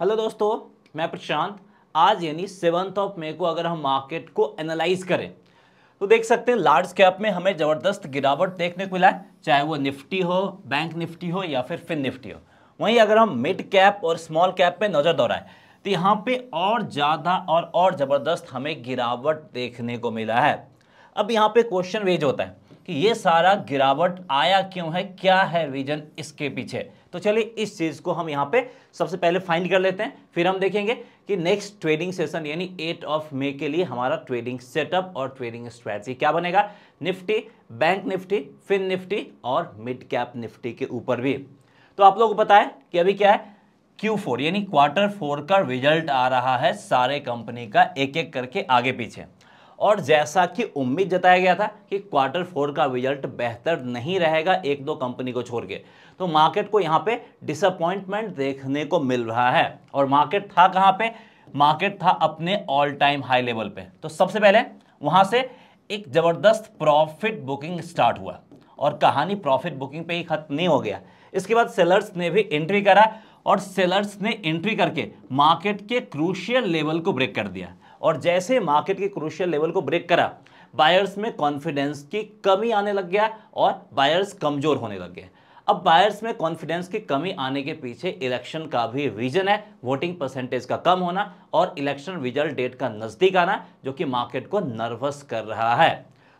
hello दोस्तों मैं प्रशांत आज यानी सेवंथ ऑफ मे को अगर हम मार्केट को एनालाइज करें तो देख सकते हैं लार्ज कैप में हमें ज़बरदस्त गिरावट देखने को मिला है चाहे वो निफ्टी हो बैंक निफ्टी हो या फिर फिन निफ्टी हो वहीं अगर हम मिड कैप और स्मॉल कैप पे नज़र दौड़ाएं तो यहाँ पे और ज़्यादा और और ज़बरदस्त हमें गिरावट देखने को मिला है अब यहाँ पे क्वेश्चन वेज होता है कि ये सारा गिरावट आया क्यों है क्या है रीजन इसके पीछे तो चलिए इस चीज़ को हम यहां पे सबसे पहले फाइंड कर लेते हैं फिर हम देखेंगे कि नेक्स्ट ट्रेडिंग सेशन यानी एट ऑफ मे के लिए हमारा ट्रेडिंग सेटअप और ट्रेडिंग स्ट्रेटजी क्या बनेगा Nifty Bank Nifty Fin Nifty और मिड कैप निफ्टी के ऊपर भी तो आप लोगों को पता है कि अभी क्या है Q4 यानी क्वार्टर फोर का रिजल्ट आ रहा है सारे कंपनी का एक एक करके आगे पीछे और जैसा कि उम्मीद जताया गया था कि क्वार्टर फोर का रिजल्ट बेहतर नहीं रहेगा एक दो कंपनी को छोड़ के तो मार्केट को यहाँ पे डिसअपॉइंटमेंट देखने को मिल रहा है और मार्केट था कहाँ पे मार्केट था अपने ऑल टाइम हाई लेवल पे तो सबसे पहले वहाँ से एक ज़बरदस्त प्रॉफिट बुकिंग स्टार्ट हुआ और कहानी प्रॉफिट बुकिंग पे ही खत्म नहीं हो गया इसके बाद सेलर्स ने भी एंट्री करा और सेलर्स ने एंट्री करके मार्केट के क्रूशियल लेवल को ब्रेक कर दिया और जैसे मार्केट के क्रूशियल लेवल को ब्रेक करा बायर्स में कॉन्फिडेंस की कमी आने लग गया और बायर्स कमज़ोर होने लग गए अब बायर्स में कॉन्फिडेंस की कमी आने के पीछे इलेक्शन का भी रीजन है वोटिंग परसेंटेज का कम होना और इलेक्शन रिजल्ट डेट का नज़दीक आना जो कि मार्केट को नर्वस कर रहा है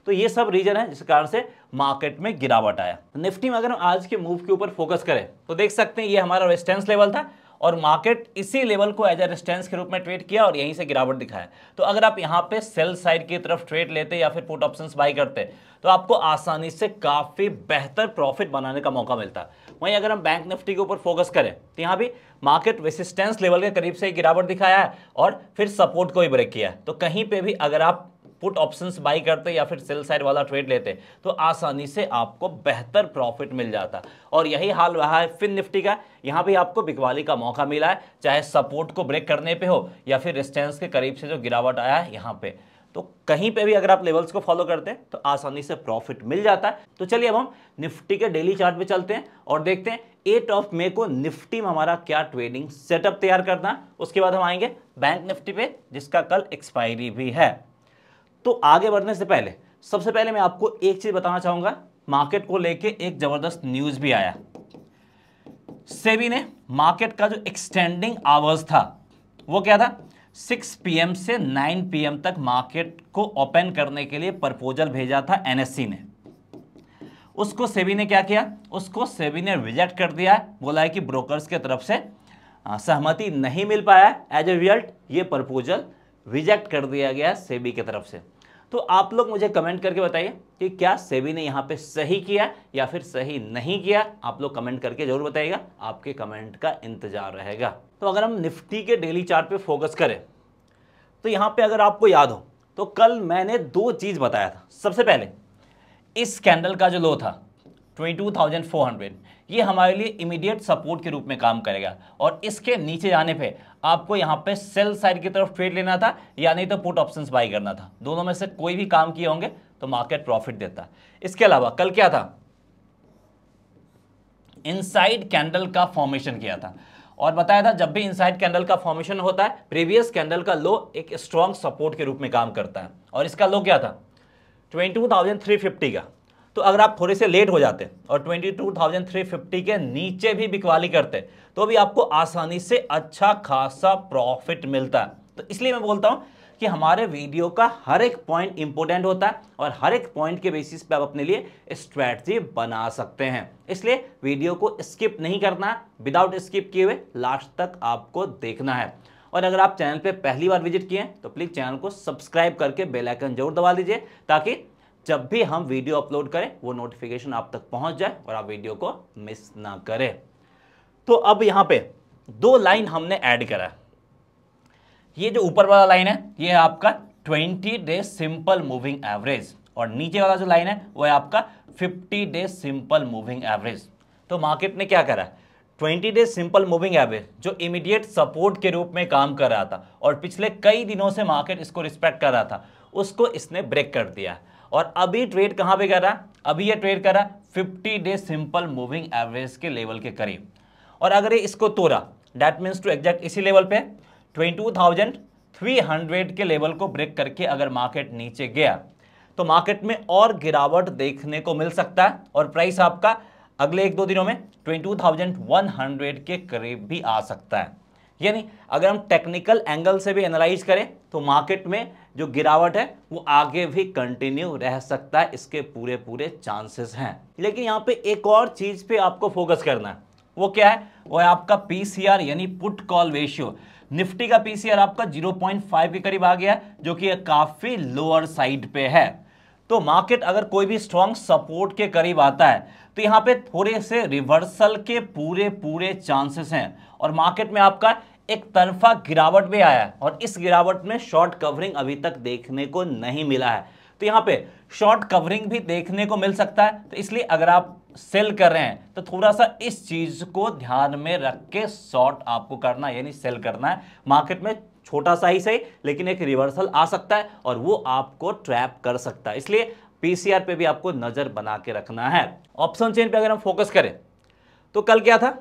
तो ये सब रीजन है जिस कारण से मार्केट में गिरावट आया निफ्टी तो में अगर हम आज के मूव के ऊपर फोकस करें तो देख सकते हैं ये हमारा रेस्टेंस लेवल था और मार्केट इसी लेवल को एज ए रेस्टेंस के रूप में ट्रेड किया और यहीं से गिरावट दिखाया तो अगर आप यहाँ पे सेल साइड की तरफ ट्रेड लेते या फिर पुट ऑप्शंस बाई करते तो आपको आसानी से काफ़ी बेहतर प्रॉफिट बनाने का मौका मिलता है वहीं अगर हम बैंक निफ्टी के ऊपर फोकस करें तो यहाँ भी मार्केट रेसिस्टेंस लेवल के करीब से गिरावट दिखाया है और फिर सपोर्ट को ही ब्रेक किया है तो कहीं पर भी अगर आप पुट ऑप्शंस बाई करते या फिर सेल साइड वाला ट्रेड लेते तो आसानी से आपको बेहतर प्रॉफिट मिल जाता और यही हाल रहा है फिन निफ्टी का यहाँ भी आपको बिकवाली का मौका मिला है चाहे सपोर्ट को ब्रेक करने पे हो या फिर रिस्टेंस के करीब से जो गिरावट आया है यहाँ पे तो कहीं पे भी अगर आप लेवल्स को फॉलो करते हैं तो आसानी से प्रॉफिट मिल जाता है तो चलिए अब हम निफ्टी के डेली चार्ट पे चलते हैं और देखते हैं एट ऑफ मे को निफ्टी में हमारा क्या ट्रेडिंग सेटअप तैयार करना है उसके बाद हम आएंगे बैंक निफ्टी पे जिसका कल एक्सपायरी भी है तो आगे बढ़ने से पहले सबसे पहले मैं आपको एक चीज़ बताना चाहूंगा मार्केट को लेके एक ज़बरदस्त न्यूज़ भी आया सेबी ने मार्केट का जो एक्सटेंडिंग आवर्स था वो क्या था 6 पीएम से 9 पीएम तक मार्केट को ओपन करने के लिए प्रपोजल भेजा था एनएससी e ने उसको सेबी ने क्या किया उसको सेबी ने रिजेक्ट कर दिया बोला है कि ब्रोकर्स के तरफ से सहमति नहीं मिल पाया एज ए रिजल्ट ये प्रपोजल रिजेक्ट कर दिया गया सेबी की तरफ से तो आप लोग मुझे कमेंट करके बताइए कि क्या सेबी ने यहाँ पे सही किया या फिर सही नहीं किया आप लोग कमेंट करके जरूर बताइएगा आपके कमेंट का इंतजार रहेगा तो अगर हम निफ्टी के डेली चार्ट पे फोकस करें तो यहाँ पे अगर आपको याद हो तो कल मैंने दो चीज़ बताया था सबसे पहले इस कैंडल का जो लो था ट्वेंटी ये हमारे लिए इमीडिएट सपोर्ट के रूप में काम करेगा और इसके नीचे जाने पे आपको यहाँ पे सेल साइड की तरफ ट्रेड लेना था या नहीं तो पुट ऑप्शन बाई करना था दोनों में से कोई भी काम किए होंगे तो मार्केट प्रॉफिट देता इसके अलावा कल क्या था इनसाइड कैंडल का फॉर्मेशन किया था और बताया था जब भी इनसाइड कैंडल का फॉर्मेशन होता है प्रीवियस कैंडल का लो एक स्ट्रॉन्ग सपोर्ट के रूप में काम करता है और इसका लो क्या था ट्वेंटी का तो अगर आप थोड़े से लेट हो जाते और 22,350 के नीचे भी बिकवाली करते तो भी आपको आसानी से अच्छा खासा प्रॉफिट मिलता है तो इसलिए मैं बोलता हूँ कि हमारे वीडियो का हर एक पॉइंट इंपॉर्टेंट होता है और हर एक पॉइंट के बेसिस पे आप अपने लिए स्ट्रैटी बना सकते हैं इसलिए वीडियो को स्किप नहीं करना विदाउट स्किप किए हुए लास्ट तक आपको देखना है और अगर आप चैनल पे पहली बार विजिट किए हैं तो प्लीज़ चैनल को सब्सक्राइब करके बेल आइकन जरूर दबा दीजिए ताकि जब भी हम वीडियो अपलोड करें वो नोटिफिकेशन आप तक पहुंच जाए और आप वीडियो को मिस ना करें तो अब यहां पे दो लाइन हमने ऐड करा ये जो ऊपर वाला लाइन है ये है आपका 20 डे सिंपल मूविंग एवरेज और नीचे वाला जो लाइन है वो है आपका 50 डे सिंपल मूविंग एवरेज तो मार्केट ने क्या करा 20 डे सिंपल मूविंग एवरेज जो इमीडिएट सपोर्ट के रूप में काम कर रहा था और पिछले कई दिनों से मार्केट इसको रिस्पेक्ट कर रहा था उसको इसने ब्रेक कर दिया और अभी ट्रेड कहाँ पे कर रहा है अभी ये ट्रेड कर रहा है fifty day simple moving average के लेवल के करीब और अगर ये इसको तोड़ा डैट मीन्स टू एग्जैक्ट इसी लेवल पे 22,300 के लेवल को ब्रेक करके अगर मार्केट नीचे गया तो मार्केट में और गिरावट देखने को मिल सकता है और प्राइस आपका अगले एक दो दिनों में 22,100 के करीब भी आ सकता है यानी अगर हम टेक्निकल एंगल से भी एनालाइज करें तो मार्केट में जो गिरावट है वो आगे भी कंटिन्यू रह सकता है इसके पूरे पूरे चांसेस हैं लेकिन यहाँ पे एक और चीज़ पे आपको फोकस करना है वो क्या है वो है आपका पीसीआर यानी पुट कॉल रेशियो निफ्टी का पीसीआर आपका 0.5 के करीब आ गया है जो कि काफ़ी लोअर साइड पे है तो मार्केट अगर कोई भी स्ट्रॉन्ग सपोर्ट के करीब आता है तो यहाँ पे थोड़े से रिवर्सल के पूरे पूरे चांसेस हैं और मार्केट में आपका एक तरफा गिरावट भी आया है और इस गिरावट में शॉर्ट कवरिंग अभी तक देखने को नहीं मिला है तो यहाँ पे शॉर्ट कवरिंग भी देखने को मिल सकता है तो इसलिए अगर आप सेल कर रहे हैं तो थोड़ा सा इस चीज़ को ध्यान में रख के शॉर्ट आपको करना यानी सेल करना है मार्केट में छोटा सा ही सही लेकिन एक रिवर्सल आ सकता है और वो आपको ट्रैप कर सकता है इसलिए पीसीआर पे भी आपको नज़र बना के रखना है ऑप्शन चेन पे अगर हम फोकस करें तो कल क्या था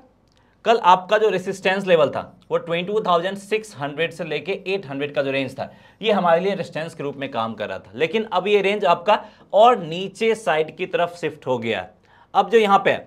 कल आपका जो रेसिस्टेंस लेवल था वो 22,600 से लेके 800 का जो रेंज था ये हमारे लिए रेसिस्टेंस के रूप में काम कर रहा था लेकिन अब ये रेंज आपका और नीचे साइड की तरफ शिफ्ट हो गया अब जो यहाँ पे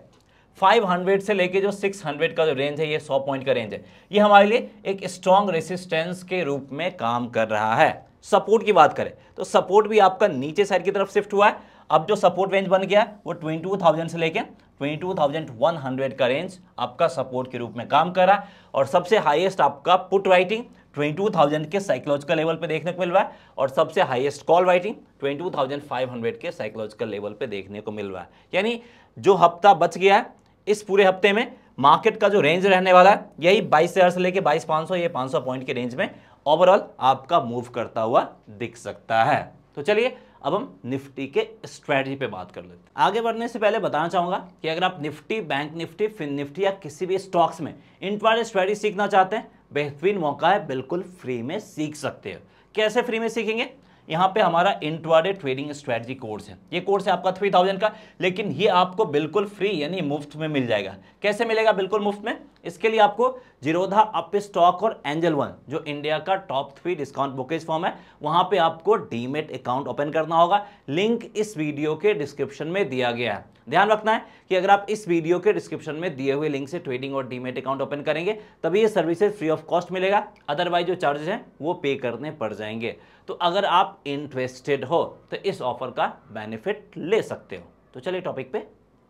500 से लेके जो 600 का जो रेंज है ये 100 पॉइंट का रेंज है ये हमारे लिए एक स्ट्रॉन्ग रेसिस्टेंस के रूप में काम कर रहा है सपोर्ट की बात करें तो सपोर्ट भी आपका नीचे साइड की तरफ शिफ्ट हुआ है अब जो सपोर्ट रेंज बन गया वो 22,000 से लेके 22,100 का रेंज आपका सपोर्ट के रूप में काम कर रहा है और सबसे हाईएस्ट आपका पुट राइटिंग 22,000 के साइकोलॉजिकल लेवल पे देखने को मिल रहा है और सबसे हाईएस्ट कॉल राइटिंग 22,500 के साइकोलॉजिकल लेवल पे देखने को मिल रहा है यानी जो हफ्ता बच गया है इस पूरे हफ्ते में मार्केट का जो रेंज रहने वाला है यही बाईस हज़ार से लेकर बाईस पाँच ये पाँच पॉइंट के रेंज में ओवरऑल आपका मूव करता हुआ दिख सकता है तो चलिए अब हम निफ्टी के स्ट्रैटेजी पे बात कर लेते हैं आगे बढ़ने से पहले बताना चाहूंगा कि अगर आप Nifty Bank Nifty Fin Nifty या किसी भी स्टॉक्स में इंट्राडे स्ट्रैटेजी सीखना चाहते हैं बेहतरीन मौका है बिल्कुल फ्री में सीख सकते हैं कैसे फ्री में सीखेंगे यहाँ पे हमारा इंट्राडे ट्रेडिंग स्ट्रेटजी कोर्स है ये कोर्स है आपका थ्री थाउजेंड का लेकिन ये आपको बिल्कुल फ्री यानी मुफ्त में मिल जाएगा कैसे मिलेगा बिल्कुल मुफ्त में इसके लिए आपको जीरोधा अप स्टॉक और एंजल वन जो इंडिया का top three discount brokerage firm है वहां पे आपको डीमेट अकाउंट ओपन करना होगा लिंक इस वीडियो के डिस्क्रिप्शन में दिया गया है ध्यान रखना है कि अगर आप इस वीडियो के डिस्क्रिप्शन में दिए हुए लिंक से ट्रेडिंग और डीमेट अकाउंट ओपन करेंगे तभी ये सर्विसेज फ्री ऑफ कॉस्ट मिलेगा अदरवाइज जो चार्जेस हैं वो पे करने पड़ जाएंगे तो अगर आप इंटरेस्टेड हो तो इस ऑफर का बेनिफिट ले सकते हो तो चलिए टॉपिक पे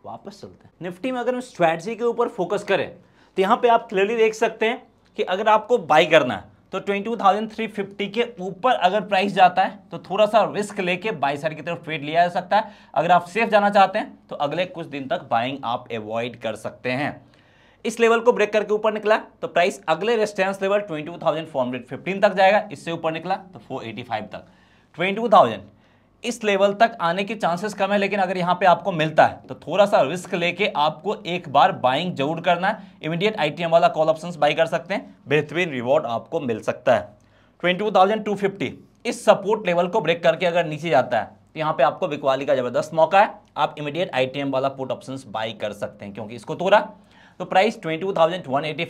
वापस चलते हैं निफ्टी में अगर हम स्ट्रैटी के ऊपर फोकस करें तो यहाँ पे आप क्लियरली देख सकते हैं कि अगर आपको बाई करना है तो 22,350 के ऊपर अगर प्राइस जाता है तो थोड़ा सा रिस्क लेके बाई साइड की तरफ ट्रेड लिया जा सकता है अगर आप सेफ जाना चाहते हैं तो अगले कुछ दिन तक बाइंग आप अवॉइड कर सकते हैं इस लेवल को ब्रेक करके ऊपर निकला तो प्राइस अगले रेस्टेंस लेवल 22,415 तक जाएगा इससे ऊपर निकला तो 485 तक 22,000 इस लेवल तक आने के चांसेस कम है लेकिन अगर यहाँ पे आपको मिलता है तो थोड़ा सा रिस्क लेके आपको एक बार बाइंग जरूर करना है इमीडिएट आईटीएम वाला कॉल ऑप्शंस बाई कर सकते हैं बेहतरीन रिवॉर्ड आपको मिल सकता है ट्वेंटी इस सपोर्ट लेवल को ब्रेक करके अगर नीचे जाता है तो यहाँ पे आपको बिकवाली का जबरदस्त मौका है आप इमीडिएट आईटीएम वाला पुट ऑप्शन बाई कर सकते हैं क्योंकि इसको थोड़ा तो प्राइस ट्वेंटी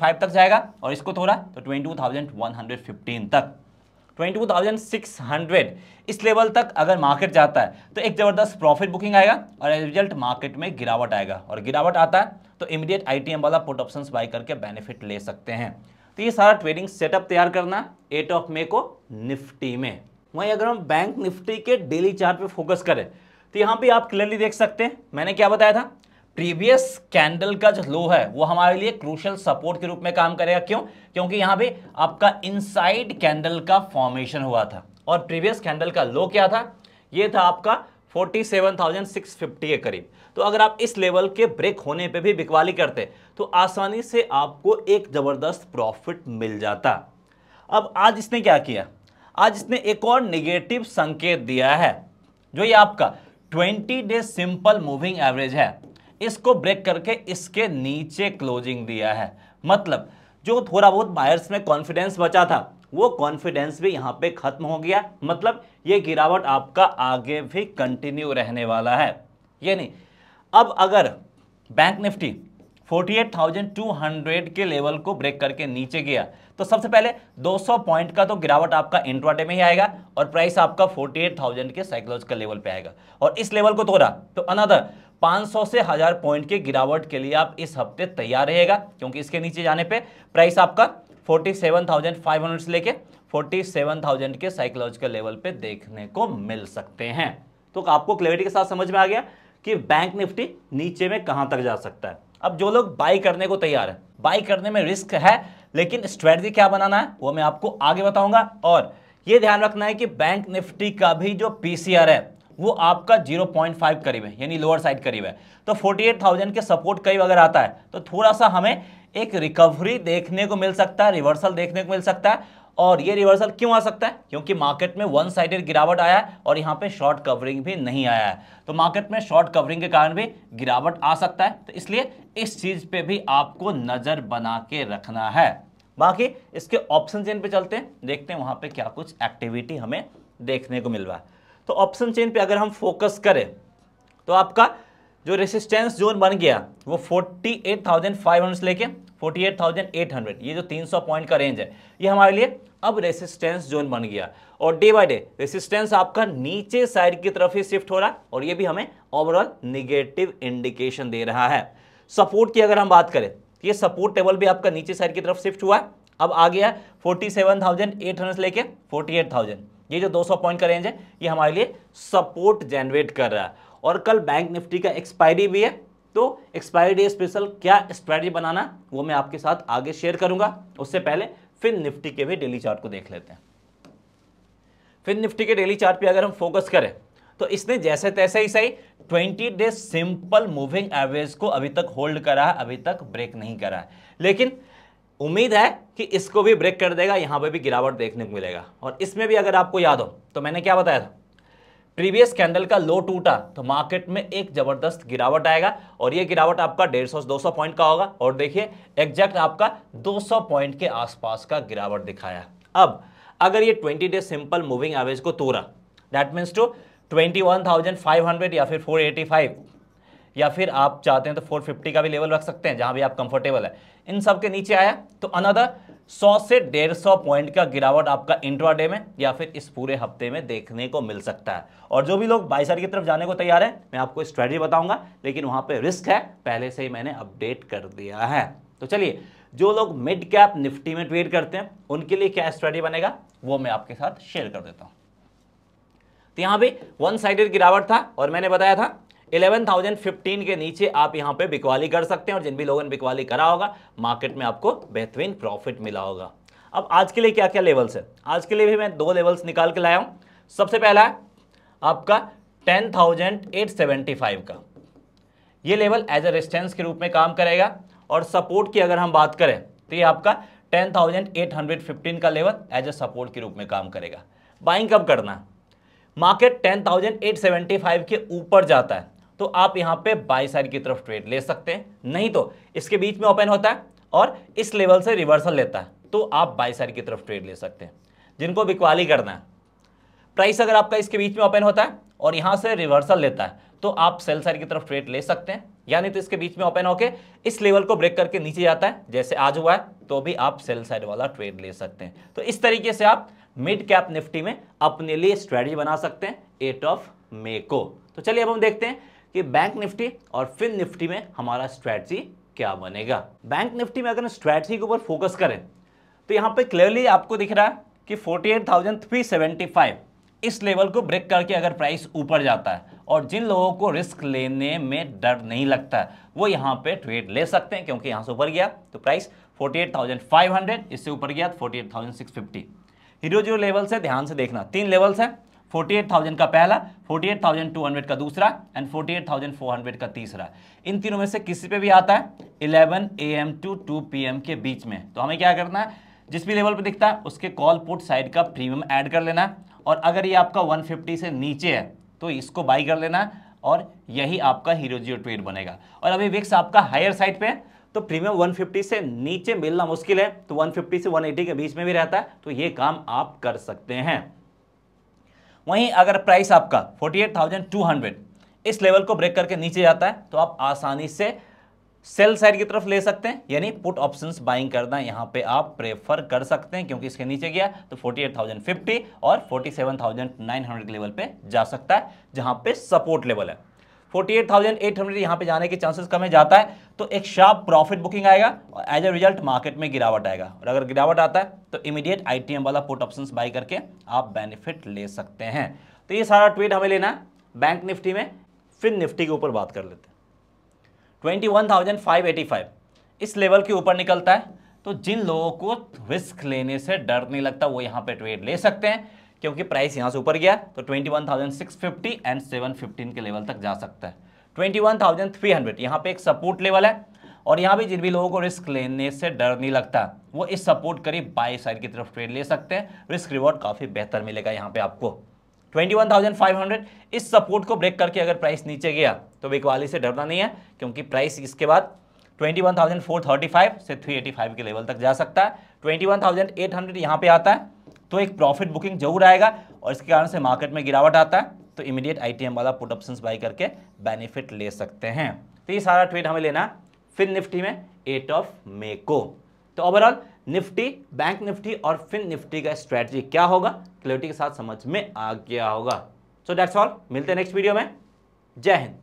तक जाएगा और इसको थोड़ा तो ट्वेंटी तक 22,600 इस लेवल तक अगर मार्केट जाता है तो एक ज़बरदस्त प्रॉफिट बुकिंग आएगा और एज रिजल्ट मार्केट में गिरावट आएगा और गिरावट आता है तो इमीडिएट आईटीएम वाला पुट ऑप्शंस बाय करके बेनिफिट ले सकते हैं तो ये सारा ट्रेडिंग सेटअप तैयार करना एट ऑफ मे को निफ्टी में वहीं अगर हम बैंक निफ्टी के डेली चार्ट पे फोकस करें तो यहाँ पर आप क्लियरली देख सकते हैं मैंने क्या बताया था प्रीवियस कैंडल का जो लो है वो हमारे लिए क्रूशल सपोर्ट के रूप में काम करेगा क्यों क्योंकि यहाँ पे आपका इनसाइड कैंडल का फॉर्मेशन हुआ था और प्रीवियस कैंडल का लो क्या था ये था आपका 47,650 के करीब तो अगर आप इस लेवल के ब्रेक होने पे भी बिकवाली करते तो आसानी से आपको एक ज़बरदस्त प्रॉफिट मिल जाता अब आज इसने क्या किया आज इसने एक और निगेटिव संकेत दिया है जो ये आपका 20 डे सिंपल मूविंग एवरेज है इसको ब्रेक करके इसके नीचे क्लोजिंग दिया है मतलब जो थोड़ा बहुत बायर्स में कॉन्फिडेंस बचा था वो कॉन्फिडेंस भी यहाँ पे खत्म हो गया मतलब ये गिरावट आपका आगे भी कंटिन्यू रहने वाला है ये नहीं अब अगर बैंक निफ्टी 48,200 के लेवल को ब्रेक करके नीचे गया तो सबसे पहले 200 पॉइंट का तो गिरावट आपका इंट्राडे में ही आएगा और प्राइस आपका 48,000 के साइकोलॉजिकल लेवल पे आएगा और इस लेवल को तोड़ा तो अनदर 500 से हज़ार पॉइंट के गिरावट के लिए आप इस हफ्ते तैयार रहेगा क्योंकि इसके नीचे जाने पे प्राइस आपका 47,500 से लेके 47,000 के साइकोलॉजिकल लेवल पे देखने को मिल सकते हैं तो आपको क्लियरिटी के साथ समझ में आ गया कि बैंक निफ्टी नीचे में कहां तक जा सकता है अब जो लोग बाई करने को तैयार है बाई करने में रिस्क है लेकिन स्ट्रेटजी क्या बनाना है वो मैं आपको आगे बताऊंगा और ये ध्यान रखना है कि बैंक निफ्टी का भी जो पीसीआर है वो आपका 0.5 करीब है यानी लोअर साइड करीब है तो 48,000 के सपोर्ट करीब अगर आता है तो थोड़ा सा हमें एक रिकवरी देखने को मिल सकता है रिवर्सल देखने को मिल सकता है और ये रिवर्सल क्यों आ सकता है क्योंकि मार्केट में वन साइडेड गिरावट आया है और यहाँ पे शॉर्ट कवरिंग भी नहीं आया है तो मार्केट में शॉर्ट कवरिंग के कारण भी गिरावट आ सकता है तो इसलिए इस चीज़ पे भी आपको नज़र बना के रखना है बाकी इसके ऑप्शन चेन पे चलते हैं देखते हैं वहाँ पे क्या कुछ एक्टिविटी हमें देखने को मिल रहा है तो ऑप्शन चेन पे अगर हम फोकस करें तो आपका जो रेसिस्टेंस जोन बन गया वो 48,500 से लेके 48,800 ये जो 300 पॉइंट का रेंज है ये हमारे लिए अब रेसिस्टेंस जोन बन गया और डे बाय डे रेसिस्टेंस आपका नीचे साइड की तरफ ही शिफ्ट हो रहा है और ये भी हमें ओवरऑल निगेटिव इंडिकेशन दे रहा है सपोर्ट की अगर हम बात करें तो ये सपोर्ट टेबल भी आपका नीचे साइड की तरफ शिफ्ट हुआ है अब आ गया forty seven thousand eight hundred लेके फोर्टी एट थाउजेंड ये जो 200 पॉइंट का रेंज है ये हमारे लिए सपोर्ट जनरेट कर रहा है और कल बैंक निफ्टी का एक्सपायरी भी है तो एक्सपायरी डे स्पेशल क्या स्ट्रैटी बनाना वो मैं आपके साथ आगे शेयर करूंगा उससे पहले फिर निफ्टी के भी डेली चार्ट को देख लेते हैं फिर निफ्टी के डेली चार्ट पे अगर हम फोकस करें तो इसने जैसे तैसे ही सही 20 डे सिंपल मूविंग एवरेज को अभी तक होल्ड करा है अभी तक ब्रेक नहीं करा है लेकिन उम्मीद है कि इसको भी ब्रेक कर देगा यहाँ पर भी गिरावट देखने को मिलेगा और इसमें भी अगर आपको याद हो तो मैंने क्या बताया था प्रीवियस कैंडल का लो टूटा तो मार्केट में एक जबरदस्त गिरावट आएगा और ये गिरावट आपका 150 200 पॉइंट का होगा और देखिए एग्जैक्ट आपका 200 पॉइंट के आसपास का गिरावट दिखाया अब अगर ये 20 डे सिंपल मूविंग एवरेज को तोड़ा दैट मीन्स टू 21,500 या फिर 485 या फिर आप चाहते हैं तो फोर फिफ्टी का भी लेवल रख सकते हैं जहां भी आप कंफर्टेबल है इन सब के नीचे आया तो अनदर 100 से डेढ़ सौ पॉइंट का गिरावट आपका इंट्राडे में या फिर इस पूरे हफ्ते में देखने को मिल सकता है और जो भी लोग बाईसर की तरफ जाने को तैयार है मैं आपको स्ट्रेटजी बताऊंगा लेकिन वहां पर रिस्क है पहले से ही मैंने अपडेट कर दिया है तो चलिए जो लोग मिड कैप निफ्टी में ट्रेड करते हैं उनके लिए क्या स्ट्रेटी बनेगा वो मैं आपके साथ शेयर कर देता हूँ तो यहाँ पे वन साइडेड गिरावट था और मैंने बताया था 11,015 के नीचे आप यहां पे बिकवाली कर सकते हैं और जिन भी लोगों ने बिकवाली करा होगा मार्केट में आपको बेहतरीन प्रॉफिट मिला होगा अब आज के लिए क्या क्या लेवल्स है आज के लिए भी मैं दो लेवल्स निकाल के लाया हूं सबसे पहला है आपका 10,875 का ये लेवल एज ए रेस्टेंस के रूप में काम करेगा और सपोर्ट की अगर हम बात करें तो ये आपका 10,815 का लेवल एज ए सपोर्ट के रूप में काम करेगा बाइंग कब करना मार्केट 10,875 के ऊपर जाता है तो आप यहां पे बाई साइड की तरफ ट्रेड ले सकते हैं नहीं तो इसके बीच में ओपन होता है और इस लेवल से रिवर्सल लेता है तो आप बाई साइड की तरफ ट्रेड ले सकते हैं जिनको बिकवाली करना है प्राइस अगर आपका इसके बीच में ओपन होता है और यहां से रिवर्सल लेता है तो आप सेल साइड की तरफ ट्रेड ले सकते हैं यानी तो इसके बीच में ओपन होकर इस लेवल को ब्रेक करके नीचे जाता है जैसे आज हुआ है तो भी आप सेल साइड वाला ट्रेड ले सकते हैं तो इस तरीके से आप मिड कैप निफ्टी में अपने लिए स्ट्रेटजी बना सकते हैं एट ऑफ मे को तो चलिए अब हम देखते हैं कि बैंक निफ्टी और फिन निफ्टी में हमारा स्ट्रैटी क्या बनेगा बैंक निफ्टी में अगर स्ट्रैटी के ऊपर फोकस करें तो यहाँ पर क्लियरली आपको दिख रहा है कि फोर्टी इस लेवल को ब्रेक करके अगर प्राइस ऊपर जाता है और जिन लोगों को रिस्क लेने में डर नहीं लगता वो यहाँ पे ट्रेड ले सकते हैं क्योंकि यहाँ से ऊपर गया तो प्राइस 48,500 इससे ऊपर गया तो 48,650 हीरो जीरो लेवल्स से ध्यान से देखना तीन लेवल्स हैं 48,000 का पहला 48,200 का दूसरा एंड 48,400 का तीसरा इन तीनों में से किसी पे भी आता है 11 एम टू 2 एम के बीच में तो हमें क्या करना है जिस भी लेवल पे दिखता है उसके कॉल पुट साइड का प्रीमियम ऐड कर लेना और अगर ये आपका 150 से नीचे है तो इसको बाई कर लेना और यही आपका हीरो जियो ट्रेड बनेगा और अभी विक्स आपका हायर साइड पे तो प्रीमियम 150 से नीचे मिलना मुश्किल है तो 150 से 180 के बीच में भी रहता है तो ये काम आप कर सकते हैं वहीं अगर प्राइस आपका 48,200 इस लेवल को ब्रेक करके नीचे जाता है तो आप आसानी से सेल साइड की तरफ ले सकते हैं यानी पुट ऑप्शंस बाइंग करना यहाँ पे आप प्रेफर कर सकते हैं क्योंकि इसके नीचे गया तो 48,050 और 47,900 लेवल पे जा सकता है जहाँ पे सपोर्ट लेवल है 48,800 यहां पे जाने के चांसेस कम है जाता है तो एक शार्प प्रॉफिट बुकिंग आएगा और एज ए रिजल्ट मार्केट में गिरावट आएगा और अगर गिरावट आता है तो इमीडिएट आईटीएम वाला पुट ऑप्शन बाई करके आप बेनिफिट ले सकते हैं तो ये सारा ट्वीट हमें लेना है बैंक निफ्टी में फिर निफ्टी के ऊपर बात कर लेते हैं 21,585 इस लेवल के ऊपर निकलता है तो जिन लोगों को रिस्क लेने से डर नहीं लगता वो यहाँ पे ट्रेड ले सकते हैं क्योंकि प्राइस यहाँ से ऊपर गया तो 21,650 एंड 715 के लेवल तक जा सकता है 21,300 यहाँ पे एक सपोर्ट लेवल है और यहाँ भी जिन भी लोगों को रिस्क लेने से डर नहीं लगता वो इस सपोर्ट करीब बाई साइड की तरफ ट्रेड ले सकते हैं रिस्क रिवॉर्ड काफ़ी बेहतर मिलेगा यहाँ पे आपको 21,500 इस सपोर्ट को ब्रेक करके अगर प्राइस नीचे गया तो बिकवाली से डरना नहीं है क्योंकि प्राइस इसके बाद 21,435 से 385 के लेवल तक जा सकता है 21,800 यहाँ पे आता है तो एक प्रॉफिट बुकिंग जरूर आएगा और इसके कारण से मार्केट में गिरावट आता है तो इमीडिएट आईटीएम वाला पुट ऑप्शन बाई करके बेनिफिट ले सकते हैं तो ये सारा ट्रेड हमें लेना फिन निफ्टी में एट ऑफ मे को तो ओवरऑल निफ्टी बैंक निफ्टी और फिन निफ्टी का स्ट्रैटेजी क्या होगा क्लियरिटी के साथ समझ में आ गया होगा सो डेट्स ऑल मिलते हैं नेक्स्ट वीडियो में जय हिंद